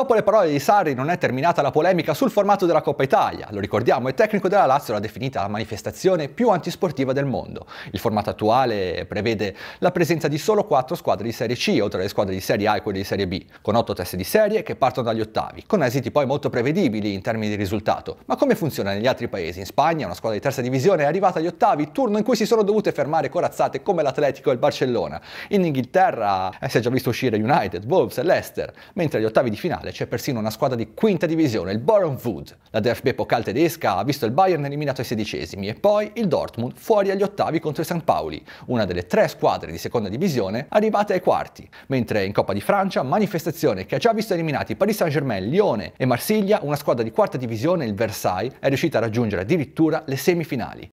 Dopo le parole di Sarri non è terminata la polemica sul formato della Coppa Italia. Lo ricordiamo, il tecnico della Lazio l'ha definita la manifestazione più antisportiva del mondo. Il formato attuale prevede la presenza di solo quattro squadre di Serie C, oltre alle squadre di Serie A e quelle di Serie B, con otto teste di serie che partono dagli ottavi, con esiti poi molto prevedibili in termini di risultato. Ma come funziona negli altri paesi? In Spagna una squadra di terza divisione è arrivata agli ottavi, turno in cui si sono dovute fermare corazzate come l'Atletico e il Barcellona. In Inghilterra eh, si è già visto uscire United, Wolves e Leicester, mentre agli ottavi di finale mondiale c'è persino una squadra di quinta divisione, il Boron Wood. La DFB epocale tedesca ha visto il Bayern eliminato ai sedicesimi e poi il Dortmund fuori agli ottavi contro il St. Pauli, una delle tre squadre di seconda divisione arrivate ai quarti, mentre in Coppa di Francia manifestazione che ha già visto eliminati Paris Saint-Germain, Lione e Marsiglia, una squadra di quarta divisione, il Versailles, è riuscita a raggiungere addirittura le semifinali.